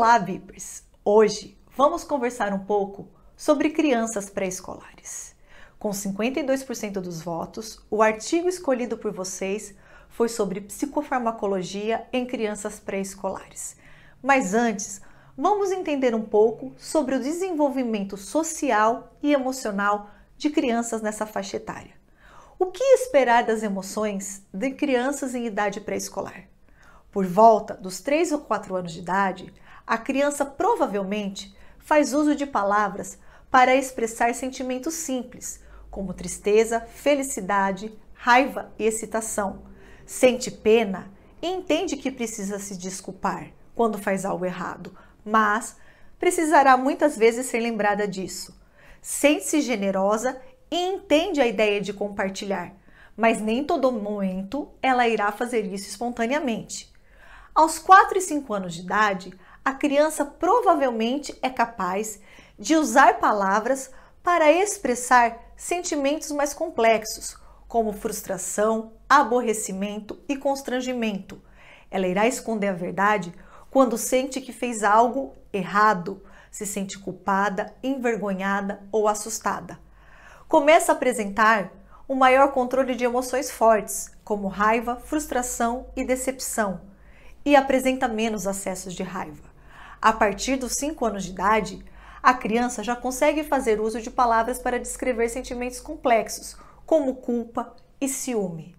Olá, Vipers! Hoje vamos conversar um pouco sobre crianças pré-escolares. Com 52% dos votos, o artigo escolhido por vocês foi sobre psicofarmacologia em crianças pré-escolares. Mas antes, vamos entender um pouco sobre o desenvolvimento social e emocional de crianças nessa faixa etária. O que esperar das emoções de crianças em idade pré-escolar? Por volta dos 3 ou 4 anos de idade, a criança provavelmente faz uso de palavras para expressar sentimentos simples, como tristeza, felicidade, raiva e excitação. Sente pena e entende que precisa se desculpar quando faz algo errado, mas precisará muitas vezes ser lembrada disso. Sente-se generosa e entende a ideia de compartilhar, mas nem todo momento ela irá fazer isso espontaneamente. Aos 4 e 5 anos de idade, a criança provavelmente é capaz de usar palavras para expressar sentimentos mais complexos, como frustração, aborrecimento e constrangimento. Ela irá esconder a verdade quando sente que fez algo errado, se sente culpada, envergonhada ou assustada. Começa a apresentar um maior controle de emoções fortes, como raiva, frustração e decepção, e apresenta menos acessos de raiva. A partir dos 5 anos de idade, a criança já consegue fazer uso de palavras para descrever sentimentos complexos, como culpa e ciúme.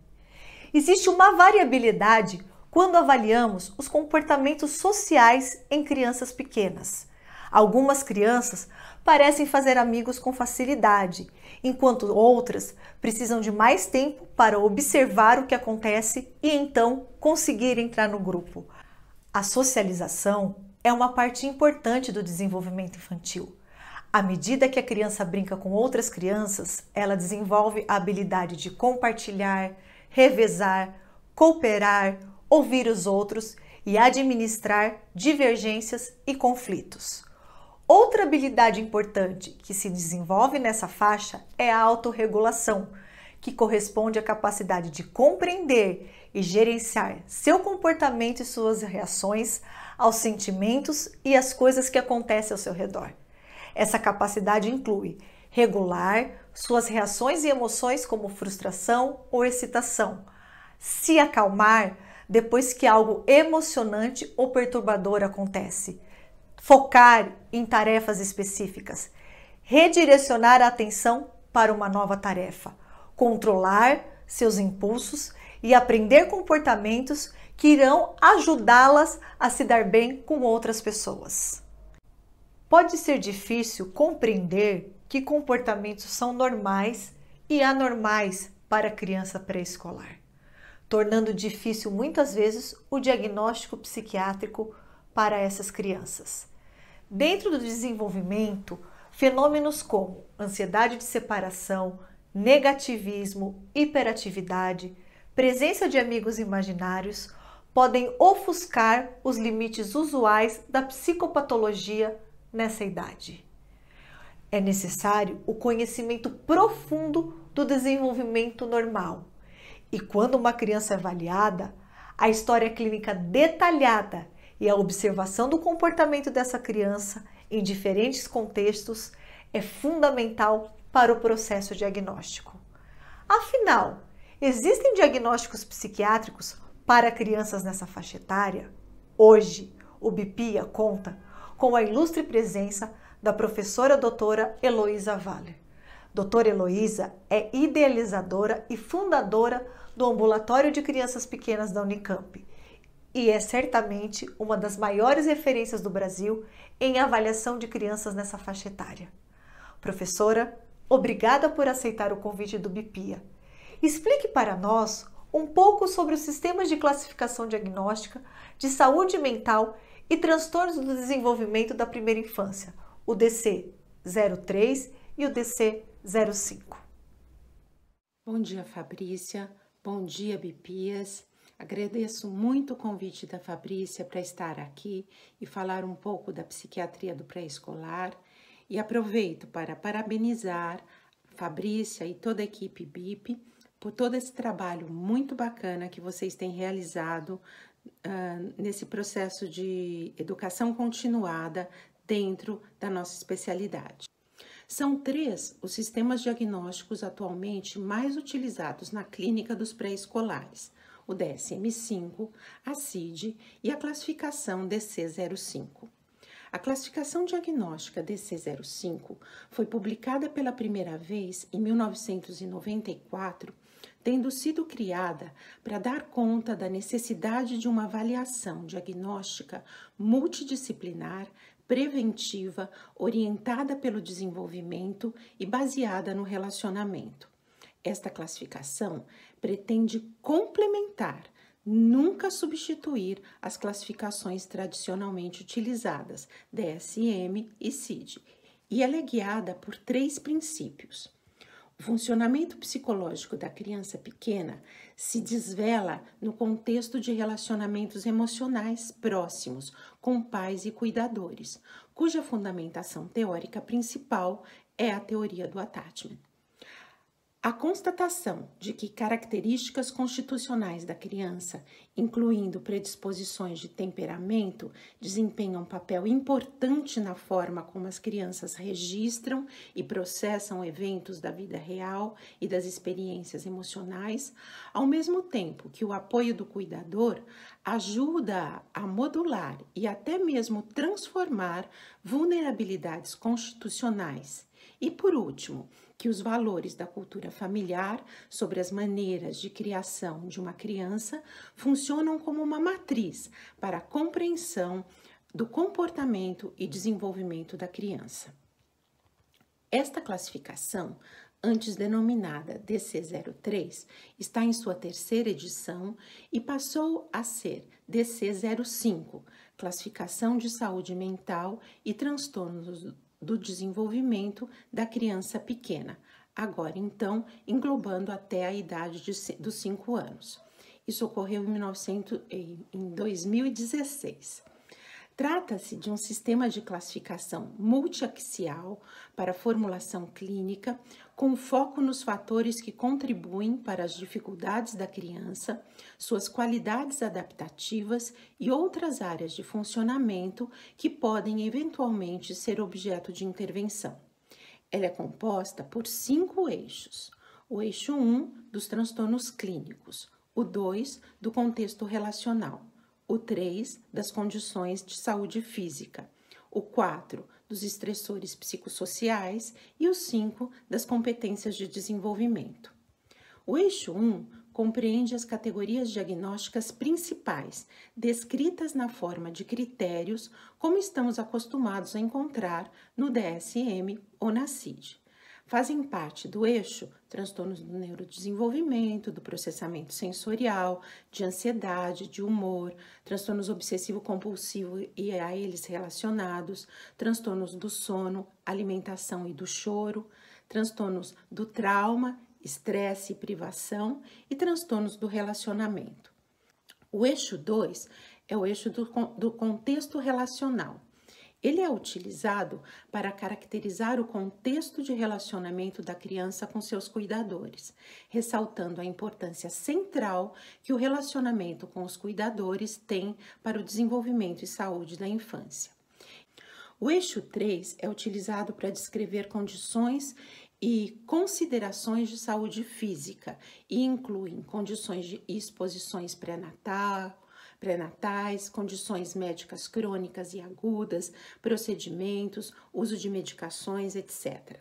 Existe uma variabilidade quando avaliamos os comportamentos sociais em crianças pequenas. Algumas crianças parecem fazer amigos com facilidade, enquanto outras precisam de mais tempo para observar o que acontece e então conseguir entrar no grupo. A socialização é uma parte importante do desenvolvimento infantil. À medida que a criança brinca com outras crianças, ela desenvolve a habilidade de compartilhar, revezar, cooperar, ouvir os outros e administrar divergências e conflitos. Outra habilidade importante que se desenvolve nessa faixa é a autorregulação, que corresponde à capacidade de compreender e gerenciar seu comportamento e suas reações aos sentimentos e às coisas que acontecem ao seu redor. Essa capacidade inclui regular suas reações e emoções, como frustração ou excitação, se acalmar depois que algo emocionante ou perturbador acontece, focar em tarefas específicas, redirecionar a atenção para uma nova tarefa, controlar seus impulsos e aprender comportamentos que irão ajudá-las a se dar bem com outras pessoas. Pode ser difícil compreender que comportamentos são normais e anormais para criança pré-escolar, tornando difícil muitas vezes o diagnóstico psiquiátrico para essas crianças. Dentro do desenvolvimento, fenômenos como ansiedade de separação, negativismo, hiperatividade, presença de amigos imaginários podem ofuscar os limites usuais da psicopatologia nessa idade. É necessário o conhecimento profundo do desenvolvimento normal. E quando uma criança é avaliada, a história clínica detalhada e a observação do comportamento dessa criança em diferentes contextos é fundamental para o processo diagnóstico. Afinal, existem diagnósticos psiquiátricos para crianças nessa faixa etária, hoje o BIPIA conta com a ilustre presença da professora doutora Heloísa Valer. Doutora Heloísa é idealizadora e fundadora do Ambulatório de Crianças Pequenas da Unicamp e é certamente uma das maiores referências do Brasil em avaliação de crianças nessa faixa etária. Professora, obrigada por aceitar o convite do BIPIA. Explique para nós um pouco sobre os sistemas de classificação diagnóstica, de saúde mental e transtornos do desenvolvimento da primeira infância, o DC-03 e o DC-05. Bom dia, Fabrícia. Bom dia, Bipias. Agradeço muito o convite da Fabrícia para estar aqui e falar um pouco da psiquiatria do pré-escolar. E aproveito para parabenizar Fabrícia e toda a equipe BIP por todo esse trabalho muito bacana que vocês têm realizado uh, nesse processo de educação continuada dentro da nossa especialidade. São três os sistemas diagnósticos atualmente mais utilizados na clínica dos pré-escolares: o DSM-5, a CID e a classificação DC-05. A classificação diagnóstica DC05 foi publicada pela primeira vez em 1994 tendo sido criada para dar conta da necessidade de uma avaliação diagnóstica multidisciplinar, preventiva, orientada pelo desenvolvimento e baseada no relacionamento. Esta classificação pretende complementar nunca substituir as classificações tradicionalmente utilizadas, DSM e CID, e ela é guiada por três princípios: o funcionamento psicológico da criança pequena se desvela no contexto de relacionamentos emocionais próximos com pais e cuidadores, cuja fundamentação teórica principal é a teoria do attachment. A constatação de que características constitucionais da criança, incluindo predisposições de temperamento, desempenham um papel importante na forma como as crianças registram e processam eventos da vida real e das experiências emocionais, ao mesmo tempo que o apoio do cuidador ajuda a modular e até mesmo transformar vulnerabilidades constitucionais. E por último, que os valores da cultura familiar sobre as maneiras de criação de uma criança funcionam como uma matriz para a compreensão do comportamento e desenvolvimento da criança. Esta classificação, antes denominada DC03, está em sua terceira edição e passou a ser DC05, Classificação de Saúde Mental e Transtornos do desenvolvimento da criança pequena, agora então englobando até a idade de, dos 5 anos. Isso ocorreu em, 1900, em 2016. Trata-se de um sistema de classificação multiaxial para formulação clínica, com foco nos fatores que contribuem para as dificuldades da criança, suas qualidades adaptativas e outras áreas de funcionamento que podem eventualmente ser objeto de intervenção. Ela é composta por cinco eixos: o eixo 1 dos transtornos clínicos, o 2 do contexto relacional, o 3 das condições de saúde física, o 4 dos estressores psicossociais e o 5 das competências de desenvolvimento. O eixo 1 compreende as categorias diagnósticas principais, descritas na forma de critérios, como estamos acostumados a encontrar no DSM ou na CID. Fazem parte do eixo transtornos do neurodesenvolvimento, do processamento sensorial, de ansiedade, de humor, transtornos obsessivo-compulsivo e a eles relacionados, transtornos do sono, alimentação e do choro, transtornos do trauma, estresse e privação e transtornos do relacionamento. O eixo 2 é o eixo do, do contexto relacional, ele é utilizado para caracterizar o contexto de relacionamento da criança com seus cuidadores, ressaltando a importância central que o relacionamento com os cuidadores tem para o desenvolvimento e saúde da infância. O eixo 3 é utilizado para descrever condições e considerações de saúde física e incluem condições de exposições pré-natal, pré-natais, condições médicas crônicas e agudas, procedimentos, uso de medicações, etc.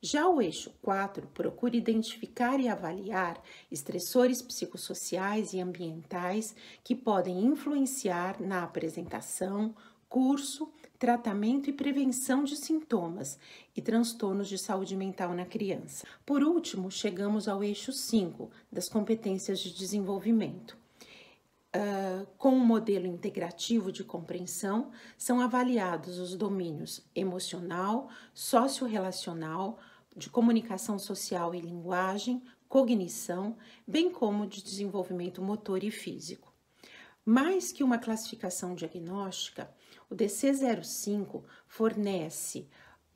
Já o eixo 4 procura identificar e avaliar estressores psicossociais e ambientais que podem influenciar na apresentação, curso, tratamento e prevenção de sintomas e transtornos de saúde mental na criança. Por último, chegamos ao eixo 5 das competências de desenvolvimento ah, com um modelo integrativo de compreensão, são avaliados os domínios emocional, socio-relacional, de comunicação social e linguagem, cognição, bem como de desenvolvimento motor e físico. Mais que uma classificação diagnóstica, o DC05 fornece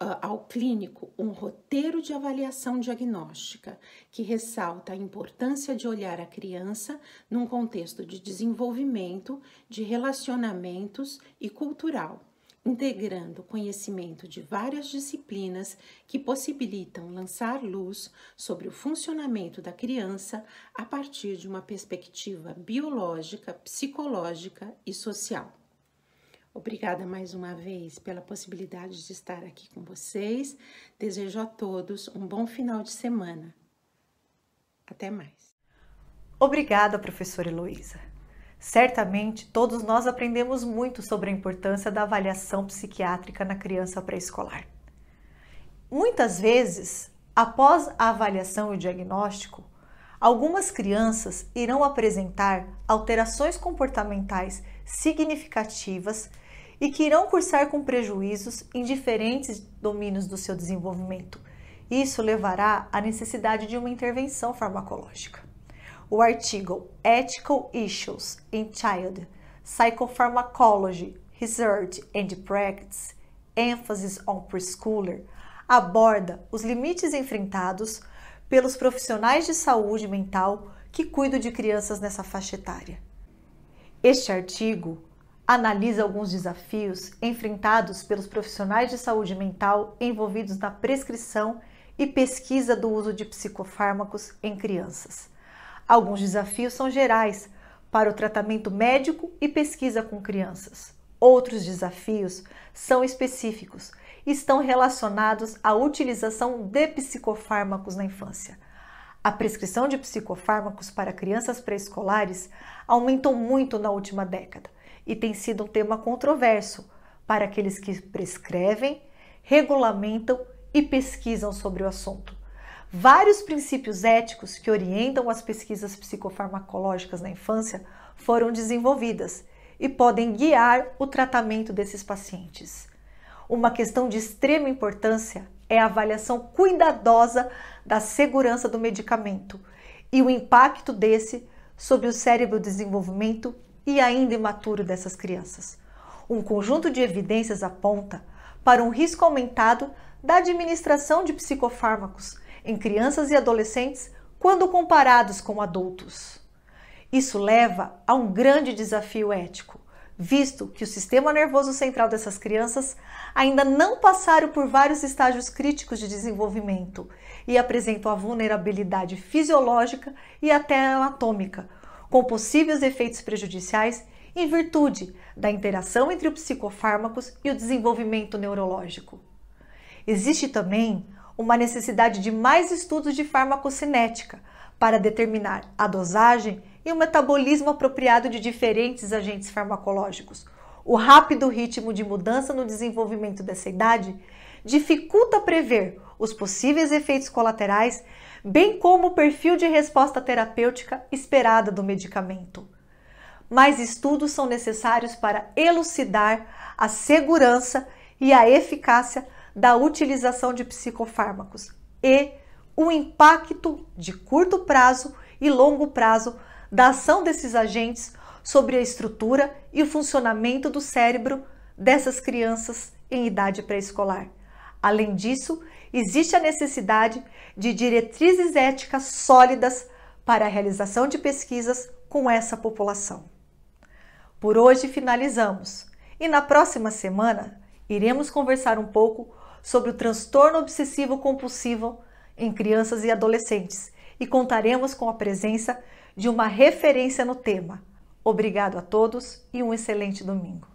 ah, ao clínico um roteiro de avaliação diagnóstica que ressalta a importância de olhar a criança num contexto de desenvolvimento, de relacionamentos e cultural, integrando conhecimento de várias disciplinas que possibilitam lançar luz sobre o funcionamento da criança a partir de uma perspectiva biológica, psicológica e social. Obrigada mais uma vez pela possibilidade de estar aqui com vocês. Desejo a todos um bom final de semana. Até mais. Obrigada, professora Heloísa. Certamente todos nós aprendemos muito sobre a importância da avaliação psiquiátrica na criança pré-escolar. Muitas vezes, após a avaliação e o diagnóstico, algumas crianças irão apresentar alterações comportamentais significativas e que irão cursar com prejuízos em diferentes domínios do seu desenvolvimento. Isso levará à necessidade de uma intervenção farmacológica. O artigo Ethical Issues in Child Psychopharmacology, Research and Practice, Emphasis on Preschooler aborda os limites enfrentados pelos profissionais de saúde mental que cuidam de crianças nessa faixa etária. Este artigo analisa alguns desafios enfrentados pelos profissionais de saúde mental envolvidos na prescrição e pesquisa do uso de psicofármacos em crianças. Alguns desafios são gerais para o tratamento médico e pesquisa com crianças. Outros desafios são específicos e estão relacionados à utilização de psicofármacos na infância. A prescrição de psicofármacos para crianças pré-escolares aumentou muito na última década e tem sido um tema controverso para aqueles que prescrevem, regulamentam e pesquisam sobre o assunto. Vários princípios éticos que orientam as pesquisas psicofarmacológicas na infância foram desenvolvidas e podem guiar o tratamento desses pacientes. Uma questão de extrema importância é a avaliação cuidadosa da segurança do medicamento e o impacto desse sobre o cérebro desenvolvimento e ainda imaturo dessas crianças. Um conjunto de evidências aponta para um risco aumentado da administração de psicofármacos em crianças e adolescentes quando comparados com adultos. Isso leva a um grande desafio ético, visto que o sistema nervoso central dessas crianças ainda não passaram por vários estágios críticos de desenvolvimento e apresentam a vulnerabilidade fisiológica e até anatômica, com possíveis efeitos prejudiciais em virtude da interação entre os psicofármacos e o desenvolvimento neurológico. Existe também uma necessidade de mais estudos de farmacocinética para determinar a dosagem e o metabolismo apropriado de diferentes agentes farmacológicos. O rápido ritmo de mudança no desenvolvimento dessa idade dificulta prever os possíveis efeitos colaterais bem como o perfil de resposta terapêutica esperada do medicamento. Mais estudos são necessários para elucidar a segurança e a eficácia da utilização de psicofármacos e o impacto de curto prazo e longo prazo da ação desses agentes sobre a estrutura e o funcionamento do cérebro dessas crianças em idade pré-escolar. Além disso, existe a necessidade de diretrizes éticas sólidas para a realização de pesquisas com essa população. Por hoje finalizamos e na próxima semana iremos conversar um pouco sobre o transtorno obsessivo compulsivo em crianças e adolescentes e contaremos com a presença de uma referência no tema. Obrigado a todos e um excelente domingo.